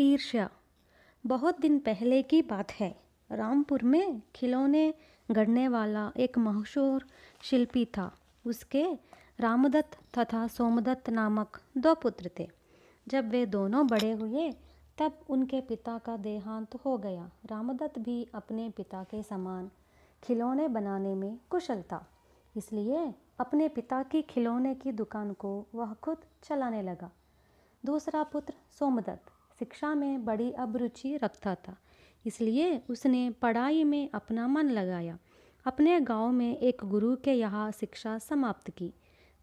ईर्ष्या बहुत दिन पहले की बात है रामपुर में खिलौने गढ़ने वाला एक मशहूर शिल्पी था उसके रामदत्त तथा सोमदत्त नामक दो पुत्र थे जब वे दोनों बड़े हुए तब उनके पिता का देहांत हो गया रामदत्त भी अपने पिता के समान खिलौने बनाने में कुशल था इसलिए अपने पिता की खिलौने की दुकान को वह खुद चलाने लगा दूसरा पुत्र सोमदत्त शिक्षा में बड़ी अभिरुचि रखता था इसलिए उसने पढ़ाई में अपना मन लगाया अपने गांव में एक गुरु के यहाँ शिक्षा समाप्त की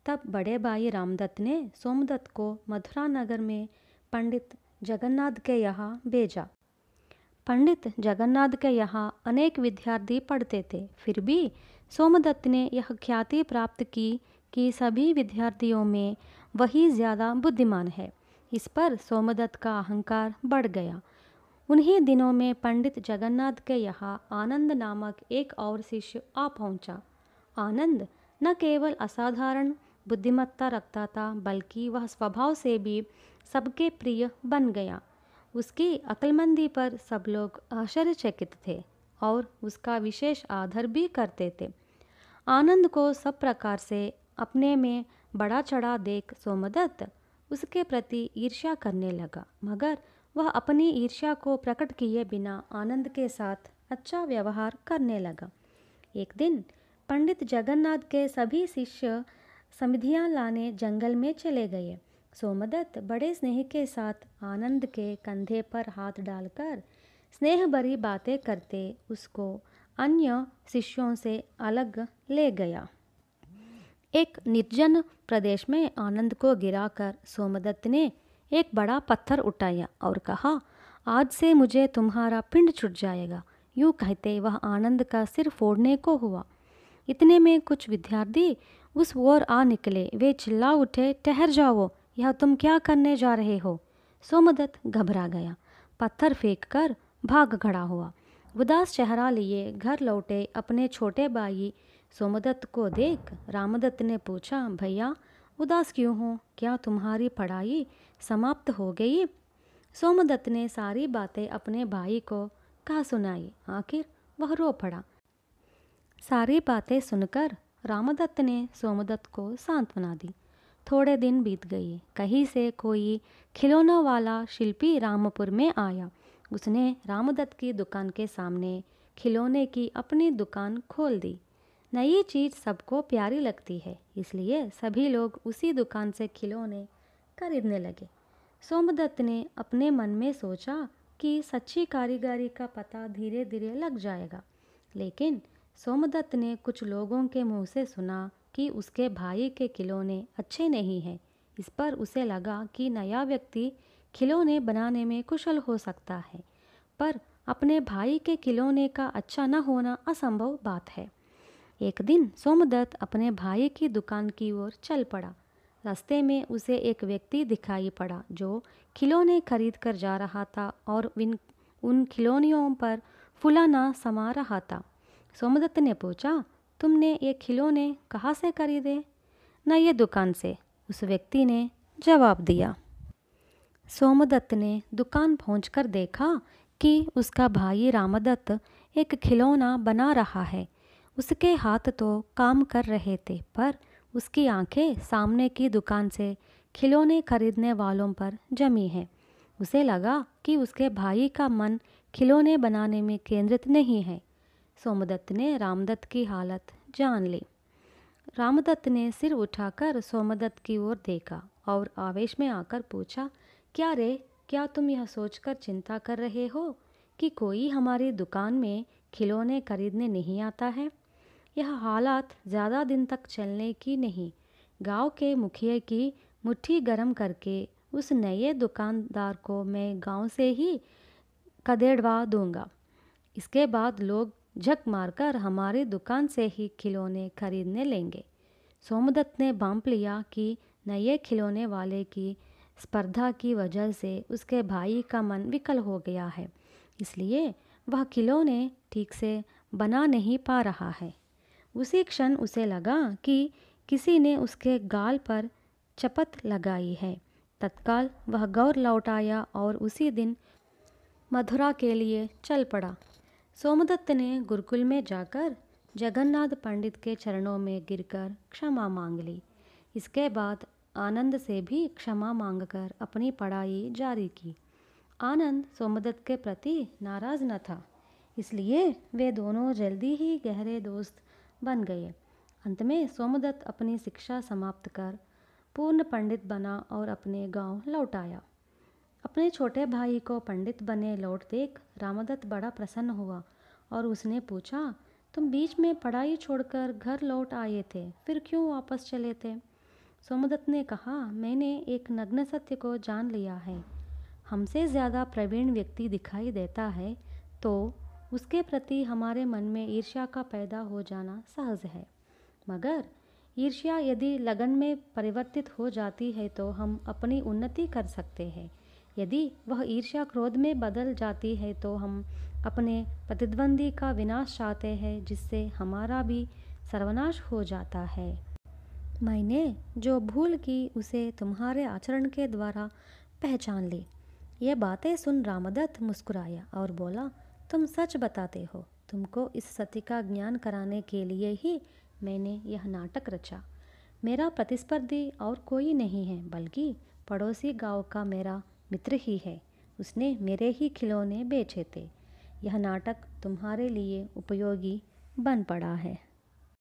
तब बड़े भाई रामदत्त ने सोमदत्त को मथुरा नगर में पंडित जगन्नाथ के यहाँ भेजा पंडित जगन्नाथ के यहाँ अनेक विद्यार्थी पढ़ते थे फिर भी सोमदत्त ने यह ख्याति प्राप्त की कि सभी विद्यार्थियों में वही ज़्यादा बुद्धिमान है इस पर सोमदत्त का अहंकार बढ़ गया उन्हीं दिनों में पंडित जगन्नाथ के यहाँ आनंद नामक एक और शिष्य आ पहुँचा आनंद न केवल असाधारण बुद्धिमत्ता रखता था बल्कि वह स्वभाव से भी सबके प्रिय बन गया उसकी अक्लमंदी पर सब लोग आश्चर्यचकित थे और उसका विशेष आदर भी करते थे आनंद को सब प्रकार से अपने में बड़ा चढ़ा देख सोमदत्त उसके प्रति ईर्ष्या करने लगा मगर वह अपनी ईर्ष्या को प्रकट किए बिना आनंद के साथ अच्छा व्यवहार करने लगा एक दिन पंडित जगन्नाथ के सभी शिष्य समिधियाँ लाने जंगल में चले गए सोमदत्त बड़े स्नेह के साथ आनंद के कंधे पर हाथ डालकर स्नेह भरी बातें करते उसको अन्य शिष्यों से अलग ले गया एक निर्जन प्रदेश में आनंद को गिराकर सोमदत्त ने एक बड़ा पत्थर उठाया और कहा आज से मुझे तुम्हारा पिंड छुट जाएगा यूँ कहते वह आनंद का सिर फोड़ने को हुआ इतने में कुछ विद्यार्थी उस ओर आ निकले वे चिल्ला उठे ठहर जाओ यह तुम क्या करने जा रहे हो सोमदत्त घबरा गया पत्थर फेंक कर भाग खड़ा हुआ उदास चेहरा लिए घर लौटे अपने छोटे भाई सोमदत्त को देख रामदत्त ने पूछा भैया उदास क्यों हो क्या तुम्हारी पढ़ाई समाप्त हो गई सोमदत्त ने सारी बातें अपने भाई को कहा सुनाई आखिर वह रो पड़ा सारी बातें सुनकर रामदत्त ने सोमदत्त को सांत्वना दी थोड़े दिन बीत गए कहीं से कोई खिलौना वाला शिल्पी रामपुर में आया उसने रामदत्त की दुकान के सामने खिलौने की अपनी दुकान खोल दी नई चीज़ सबको प्यारी लगती है इसलिए सभी लोग उसी दुकान से खिलौने खरीदने लगे सोमदत्त ने अपने मन में सोचा कि सच्ची कारीगरी का पता धीरे धीरे लग जाएगा लेकिन सोमदत्त ने कुछ लोगों के मुंह से सुना कि उसके भाई के खिलौने अच्छे नहीं हैं इस पर उसे लगा कि नया व्यक्ति खिलौने बनाने में कुशल हो सकता है पर अपने भाई के खिलौने का अच्छा न होना असंभव बात है एक दिन सोमदत्त अपने भाई की दुकान की ओर चल पड़ा रास्ते में उसे एक व्यक्ति दिखाई पड़ा जो खिलौने खरीद कर जा रहा था और विन उन खिलौनियों पर फुलाना समा रहा था सोमदत्त ने पूछा तुमने ये खिलौने कहाँ से खरीदे न ये दुकान से उस व्यक्ति ने जवाब दिया सोमदत्त ने दुकान पहुँच देखा कि उसका भाई रामदत्त एक खिलौना बना रहा है उसके हाथ तो काम कर रहे थे पर उसकी आंखें सामने की दुकान से खिलौने खरीदने वालों पर जमी हैं उसे लगा कि उसके भाई का मन खिलौने बनाने में केंद्रित नहीं है सोमदत्त ने रामदत्त की हालत जान ली रामदत्त ने सिर उठाकर सोमदत्त की ओर देखा और आवेश में आकर पूछा क्या रे क्या तुम यह सोचकर चिंता कर रहे हो कि कोई हमारी दुकान में खिलौने खरीदने नहीं आता है यह हालात ज़्यादा दिन तक चलने की नहीं गांव के मुखिया की मुट्ठी गरम करके उस नए दुकानदार को मैं गांव से ही कदेड़वा दूंगा इसके बाद लोग झक मारकर हमारी दुकान से ही खिलौने खरीदने लेंगे सोमदत्त ने बांप लिया कि नए खिलौने वाले की स्पर्धा की वजह से उसके भाई का मन विकल हो गया है इसलिए वह खिलौने ठीक से बना नहीं पा रहा है उसी क्षण उसे लगा कि किसी ने उसके गाल पर चपत लगाई है तत्काल वह गौर लौट आया और उसी दिन मथुरा के लिए चल पड़ा सोमदत्त ने गुरुकुल में जाकर जगन्नाथ पंडित के चरणों में गिरकर क्षमा मांग ली इसके बाद आनंद से भी क्षमा मांगकर अपनी पढ़ाई जारी की आनंद सोमदत्त के प्रति नाराज न था इसलिए वे दोनों जल्दी ही गहरे दोस्त बन गए अंत में सोमदत्त अपनी शिक्षा समाप्त कर पूर्ण पंडित बना और अपने गांव लौट आया अपने छोटे भाई को पंडित बने लौट देख रामदत्त बड़ा प्रसन्न हुआ और उसने पूछा तुम बीच में पढ़ाई छोड़कर घर लौट आए थे फिर क्यों वापस चले थे सोमदत्त ने कहा मैंने एक नग्न सत्य को जान लिया है हमसे ज़्यादा प्रवीण व्यक्ति दिखाई देता है तो उसके प्रति हमारे मन में ईर्ष्या का पैदा हो जाना सहज है मगर ईर्ष्या यदि लगन में परिवर्तित हो जाती है तो हम अपनी उन्नति कर सकते हैं यदि वह ईर्ष्या क्रोध में बदल जाती है तो हम अपने प्रतिद्वंदी का विनाश चाहते हैं जिससे हमारा भी सर्वनाश हो जाता है मैंने जो भूल की उसे तुम्हारे आचरण के द्वारा पहचान ली ये बातें सुन रामदत्त मुस्कुराया और बोला तुम सच बताते हो तुमको इस सत्य का ज्ञान कराने के लिए ही मैंने यह नाटक रचा मेरा प्रतिस्पर्धी और कोई नहीं है बल्कि पड़ोसी गांव का मेरा मित्र ही है उसने मेरे ही खिलौने बेचे थे यह नाटक तुम्हारे लिए उपयोगी बन पड़ा है